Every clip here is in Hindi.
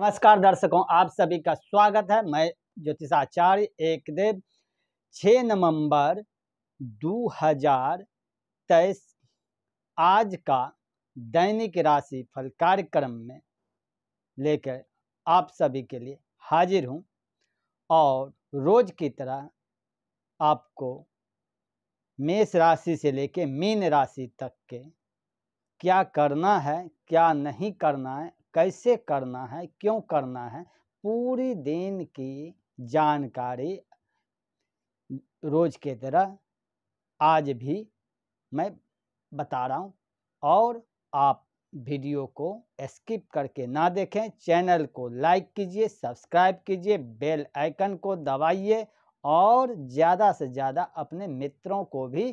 नमस्कार दर्शकों आप सभी का स्वागत है मैं ज्योतिषाचार्य एक देव छः नवंबर 2023 आज का दैनिक राशि फल कार्यक्रम में लेकर आप सभी के लिए हाजिर हूं और रोज की तरह आपको मेष राशि से लेकर मीन राशि तक के क्या करना है क्या नहीं करना है कैसे करना है क्यों करना है पूरी दिन की जानकारी रोज के तरह आज भी मैं बता रहा हूँ और आप वीडियो को स्किप करके ना देखें चैनल को लाइक कीजिए सब्सक्राइब कीजिए बेल आइकन को दबाइए और ज़्यादा से ज़्यादा अपने मित्रों को भी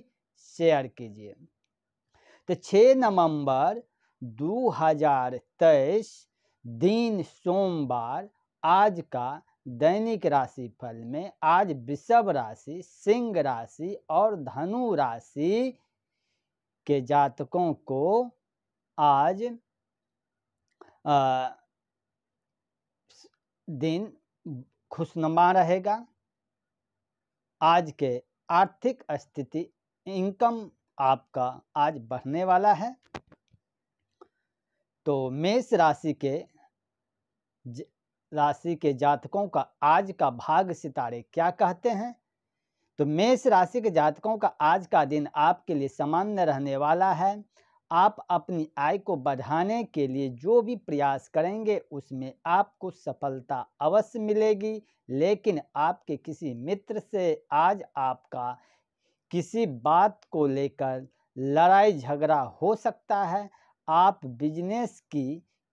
शेयर कीजिए तो 6 नवंबर दो हजार तेईस दिन सोमवार आज का दैनिक राशि फल में आज वृषभ राशि सिंह राशि और धनु राशि के जातकों को आज आ, दिन खुशनुमा रहेगा आज के आर्थिक स्थिति इनकम आपका आज बढ़ने वाला है तो मेष राशि के राशि के जातकों का आज का भाग सितारे क्या कहते हैं तो मेष राशि के जातकों का आज का दिन आपके लिए सामान्य रहने वाला है आप अपनी आय को बढ़ाने के लिए जो भी प्रयास करेंगे उसमें आपको सफलता अवश्य मिलेगी लेकिन आपके किसी मित्र से आज आपका किसी बात को लेकर लड़ाई झगड़ा हो सकता है आप बिजनेस की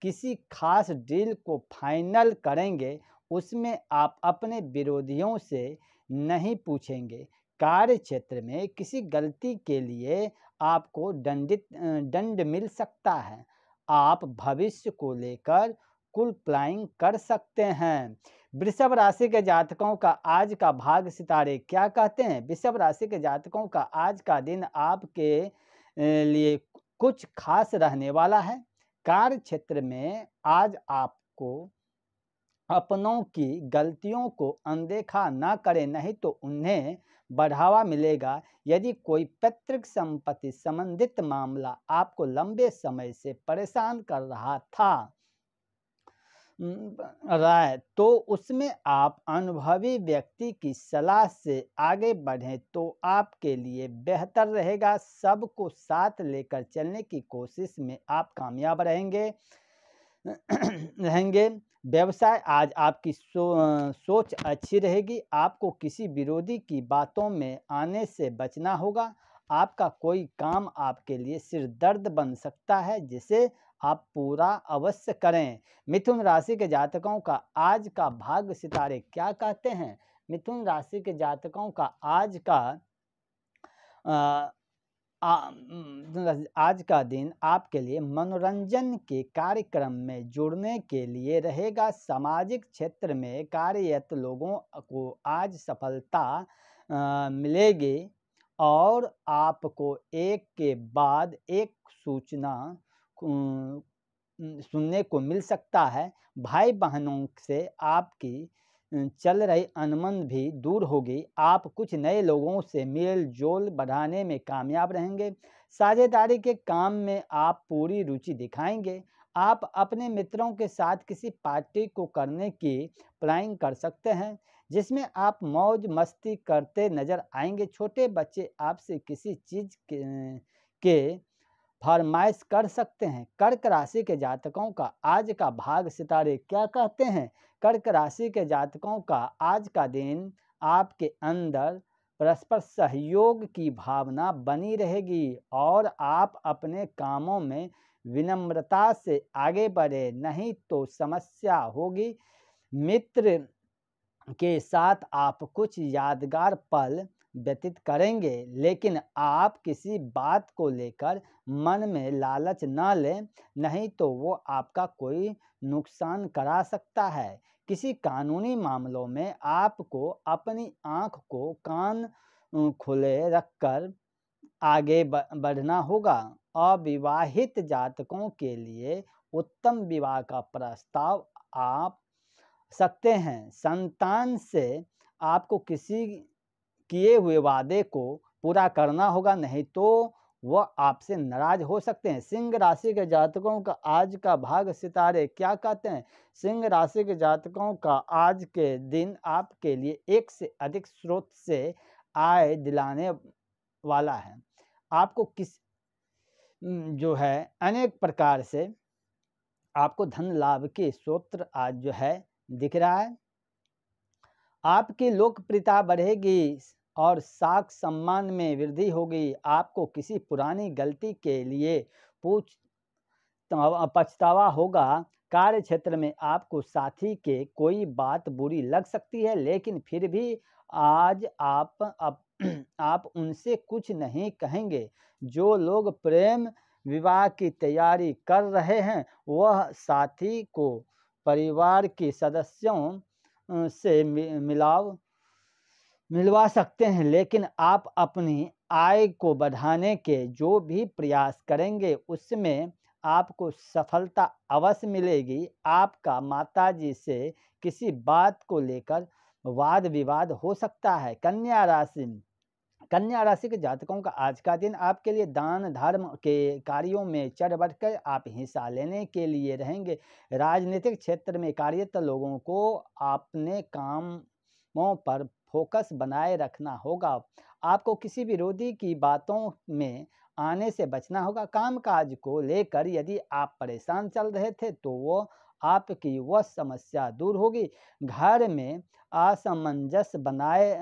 किसी खास डील को फाइनल करेंगे उसमें आप अपने विरोधियों से नहीं पूछेंगे कार्य क्षेत्र में किसी गलती के लिए आपको दंडित दंड मिल सकता है आप भविष्य को लेकर कुल प्लाइंग कर सकते हैं वृषभ राशि के जातकों का आज का भाग सितारे क्या कहते हैं वृषभ राशि के जातकों का आज का दिन आपके लिए कुछ खास रहने वाला है कार्य क्षेत्र में आज आपको अपनों की गलतियों को अनदेखा न करें नहीं तो उन्हें बढ़ावा मिलेगा यदि कोई पैतृक संपत्ति संबंधित मामला आपको लंबे समय से परेशान कर रहा था राय तो उसमें आप अनुभवी व्यक्ति की सलाह से आगे बढ़ें तो आपके लिए बेहतर रहेगा सबको साथ लेकर चलने की कोशिश में आप कामयाब रहेंगे रहेंगे व्यवसाय आज आपकी सो, सोच अच्छी रहेगी आपको किसी विरोधी की बातों में आने से बचना होगा आपका कोई काम आपके लिए सिर दर्द बन सकता है जिसे आप पूरा अवश्य करें मिथुन राशि के जातकों का आज का भाग सितारे क्या कहते हैं मिथुन राशि के जातकों का आज का आ, आ, आज का दिन आपके लिए मनोरंजन के कार्यक्रम में जुड़ने के लिए रहेगा सामाजिक क्षेत्र में कार्यरत लोगों को आज सफलता आ, मिलेगी और आपको एक के बाद एक सूचना सुनने को मिल सकता है भाई बहनों से आपकी चल रही अनमन भी दूर होगी आप कुछ नए लोगों से मेल जोल बढ़ाने में कामयाब रहेंगे साझेदारी के काम में आप पूरी रुचि दिखाएंगे आप अपने मित्रों के साथ किसी पार्टी को करने की प्लानिंग कर सकते हैं जिसमें आप मौज मस्ती करते नज़र आएंगे छोटे बच्चे आपसे किसी चीज़ के, के फरमाइश कर सकते हैं कर्क राशि के जातकों का आज का भाग सितारे क्या कहते हैं कर्क राशि के जातकों का आज का दिन आपके अंदर परस्पर सहयोग की भावना बनी रहेगी और आप अपने कामों में विनम्रता से आगे बढ़े नहीं तो समस्या होगी मित्र के साथ आप कुछ यादगार पल व्यतीत करेंगे लेकिन आप किसी बात को लेकर मन में लालच न लें नहीं तो वो आपका कोई नुकसान करा सकता है किसी कानूनी मामलों में आपको अपनी आंख को कान खुले रखकर आगे बढ़ना होगा अविवाहित जातकों के लिए उत्तम विवाह का प्रस्ताव आप सकते हैं संतान से आपको किसी किए हुए वादे को पूरा करना होगा नहीं तो वह आपसे नाराज हो सकते हैं सिंह राशि के जातकों का आज का भाग सितारे क्या कहते हैं सिंह राशि के जातकों का आज के दिन आपके लिए एक से अधिक स्रोत से आय दिलाने वाला है आपको किस जो है अनेक प्रकार से आपको धन लाभ के सूत्र आज जो है दिख रहा है आपकी लोकप्रियता बढ़ेगी और साख सम्मान में वृद्धि होगी आपको किसी पुरानी गलती के लिए पूछ पछतावा होगा कार्य क्षेत्र में आपको साथी के कोई बात बुरी लग सकती है लेकिन फिर भी आज आप आप, आप उनसे कुछ नहीं कहेंगे जो लोग प्रेम विवाह की तैयारी कर रहे हैं वह साथी को परिवार के सदस्यों से मिलाव मिलवा सकते हैं लेकिन आप अपनी आय को बढ़ाने के जो भी प्रयास करेंगे उसमें आपको सफलता अवश्य मिलेगी आपका माताजी से किसी बात को लेकर वाद विवाद हो सकता है कन्या राशि कन्या राशि के जातकों का आज का दिन आपके लिए दान धर्म के कार्यों में चढ़ बढ़ कर आप हिस्सा लेने के लिए रहेंगे राजनीतिक क्षेत्र में कार्यरत लोगों को अपने कामों पर फोकस बनाए रखना होगा आपको किसी विरोधी की बातों में आने से बचना होगा कामकाज को लेकर यदि आप परेशान चल रहे थे तो वो आपकी वह समस्या दूर होगी घर में असमंजस बनाए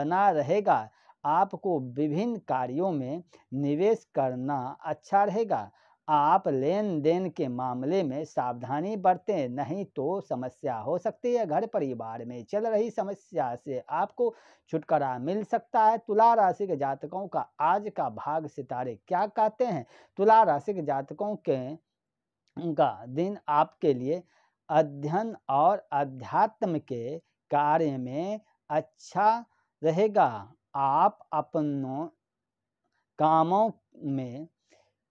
बना रहेगा आपको विभिन्न कार्यों में निवेश करना अच्छा रहेगा आप लेन देन के मामले में सावधानी बरतें नहीं तो समस्या हो सकती है घर परिवार में चल रही समस्या से आपको छुटकारा मिल सकता है तुला राशि के जातकों का आज का भाग सितारे क्या कहते हैं तुला राशि के जातकों के का दिन आपके लिए अध्ययन और अध्यात्म के कार्य में अच्छा रहेगा आप अपनों कामों में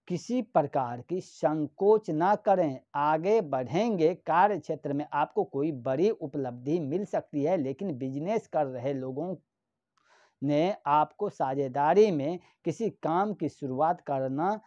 किसी प्रकार की संकोच ना करें आगे बढ़ेंगे कार्य क्षेत्र में आपको कोई बड़ी उपलब्धि मिल सकती है लेकिन बिजनेस कर रहे लोगों ने आपको साझेदारी में किसी काम की शुरुआत करना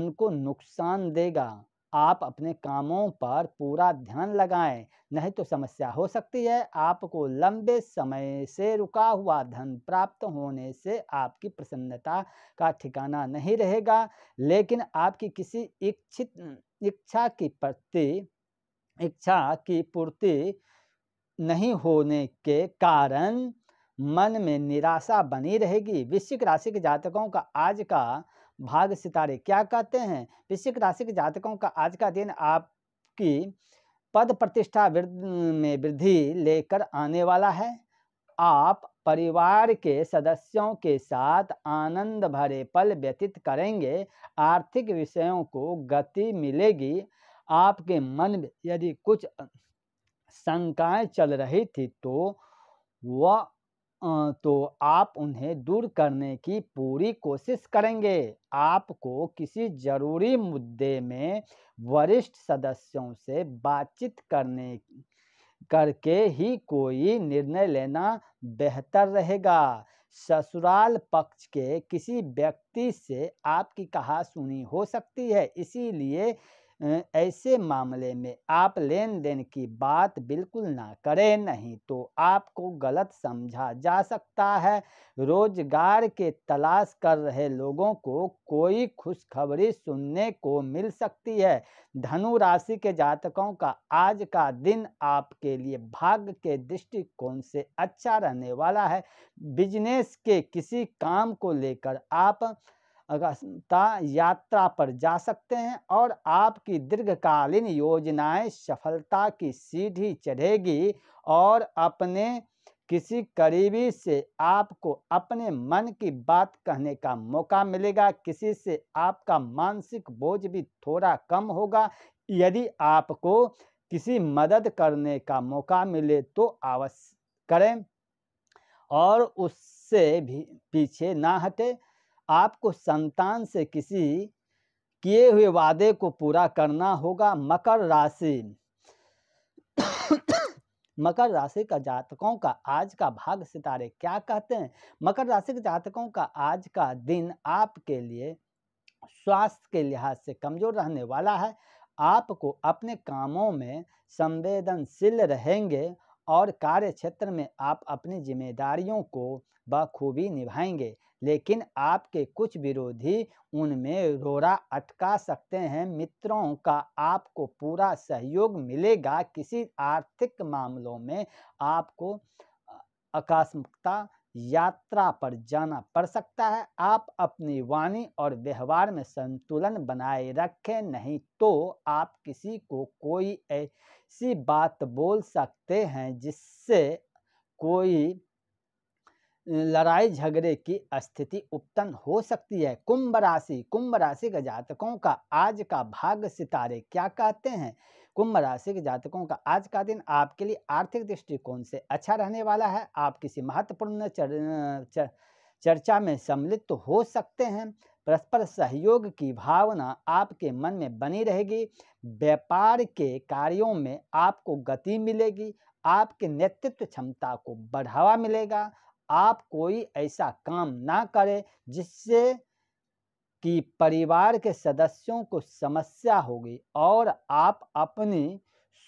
उनको नुकसान देगा आप अपने कामों पर पूरा ध्यान लगाएं नहीं तो समस्या हो सकती है आपको लंबे समय से रुका हुआ धन प्राप्त होने से आपकी प्रसन्नता का ठिकाना नहीं रहेगा लेकिन आपकी किसी इच्छित इच्छा की प्रति इच्छा की पूर्ति नहीं होने के कारण मन में निराशा बनी रहेगी वृश्चिक राशि के जातकों का आज का भाग सितारे क्या कहते हैं वृश्चिक राशि के जातकों का आज का दिन आपकी पद प्रतिष्ठा में वृद्धि लेकर आने वाला है आप परिवार के सदस्यों के साथ आनंद भरे पल व्यतीत करेंगे आर्थिक विषयों को गति मिलेगी आपके मन में यदि कुछ शंकाएँ चल रही थी तो वह तो आप उन्हें दूर करने की पूरी कोशिश करेंगे आपको किसी जरूरी मुद्दे में वरिष्ठ सदस्यों से बातचीत करने करके ही कोई निर्णय लेना बेहतर रहेगा ससुराल पक्ष के किसी व्यक्ति से आपकी कहा सुनी हो सकती है इसीलिए ऐसे मामले में आप लेन देन की बात बिल्कुल ना करें नहीं तो आपको गलत समझा जा सकता है रोजगार के तलाश कर रहे लोगों को कोई खुशखबरी सुनने को मिल सकती है धनु राशि के जातकों का आज का दिन आपके लिए भाग्य के दृष्टिकोण से अच्छा रहने वाला है बिजनेस के किसी काम को लेकर आप यात्रा पर जा सकते हैं और आपकी दीर्घकालीन योजनाएं सफलता की सीढ़ी चढ़ेगी और अपने किसी करीबी से आपको अपने मन की बात कहने का मौका मिलेगा किसी से आपका मानसिक बोझ भी थोड़ा कम होगा यदि आपको किसी मदद करने का मौका मिले तो अवश्य करें और उससे भी पीछे ना हटे आपको संतान से किसी किए हुए वादे को पूरा करना होगा मकर राशि मकर राशि का जातकों का आज का भाग सितारे क्या कहते हैं मकर राशि के जातकों का आज का दिन आपके लिए स्वास्थ्य के लिहाज से कमजोर रहने वाला है आपको अपने कामों में संवेदनशील रहेंगे और कार्य क्षेत्र में आप अपनी जिम्मेदारियों को बखूबी निभाएंगे लेकिन आपके कुछ विरोधी उनमें रोड़ा अटका सकते हैं मित्रों का आपको पूरा सहयोग मिलेगा किसी आर्थिक मामलों में आपको आकस्मिकता यात्रा पर जाना पड़ सकता है आप अपनी वाणी और व्यवहार में संतुलन बनाए रखें नहीं तो आप किसी को कोई ऐसी बात बोल सकते हैं जिससे कोई लड़ाई झगड़े की स्थिति उत्पन्न हो सकती है कुंभ राशि कुंभ राशि के जातकों का आज का भाग्य सितारे क्या कहते हैं कुंभ राशि के जातकों का आज का दिन आपके लिए आर्थिक दृष्टिकोण से अच्छा रहने वाला है आप किसी महत्वपूर्ण चर, चर, चर्चा में सम्मिलित तो हो सकते हैं परस्पर सहयोग की भावना आपके मन में बनी रहेगी व्यापार के कार्यों में आपको गति मिलेगी आपके नेतृत्व क्षमता को बढ़ावा मिलेगा आप कोई ऐसा काम ना करें जिससे कि परिवार के सदस्यों को समस्या होगी और आप अपनी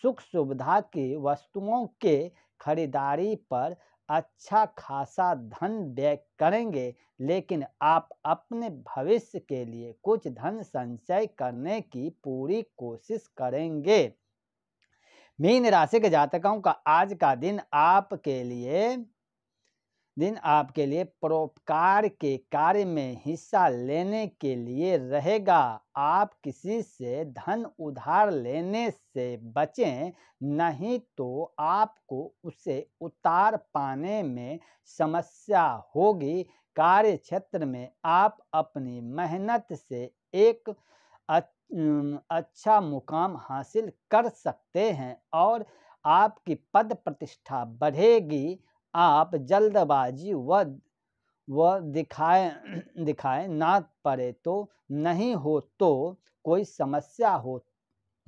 सुख सुविधा की वस्तुओं के खरीदारी पर अच्छा खासा धन व्यय करेंगे लेकिन आप अपने भविष्य के लिए कुछ धन संचय करने की पूरी कोशिश करेंगे मीन राशि के जातकों का आज का दिन आपके लिए दिन आपके लिए परोपकार के कार्य में हिस्सा लेने के लिए रहेगा आप किसी से धन उधार लेने से बचें नहीं तो आपको उसे उतार पाने में समस्या होगी कार्य क्षेत्र में आप अपनी मेहनत से एक अच्छा मुकाम हासिल कर सकते हैं और आपकी पद प्रतिष्ठा बढ़ेगी आप जल्दबाजी व व दिखाए दिखाए ना पड़े तो नहीं हो तो कोई समस्या हो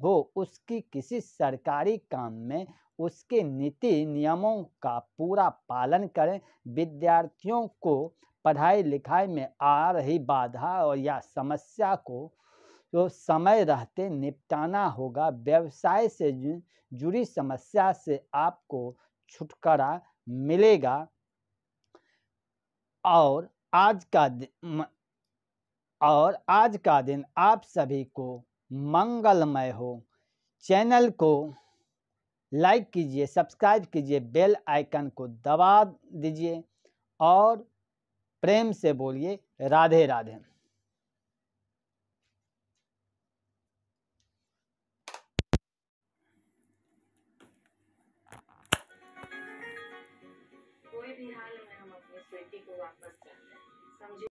हो उसकी किसी सरकारी काम में उसके नीति नियमों का पूरा पालन करें विद्यार्थियों को पढ़ाई लिखाई में आ रही बाधा और या समस्या को तो समय रहते निपटाना होगा व्यवसाय से जुड़ी समस्या से आपको छुटकारा मिलेगा और आज का दिन और आज का दिन आप सभी को मंगलमय हो चैनल को लाइक कीजिए सब्सक्राइब कीजिए बेल आइकन को दबा दीजिए और प्रेम से बोलिए राधे राधे हुआ पर्सन समझे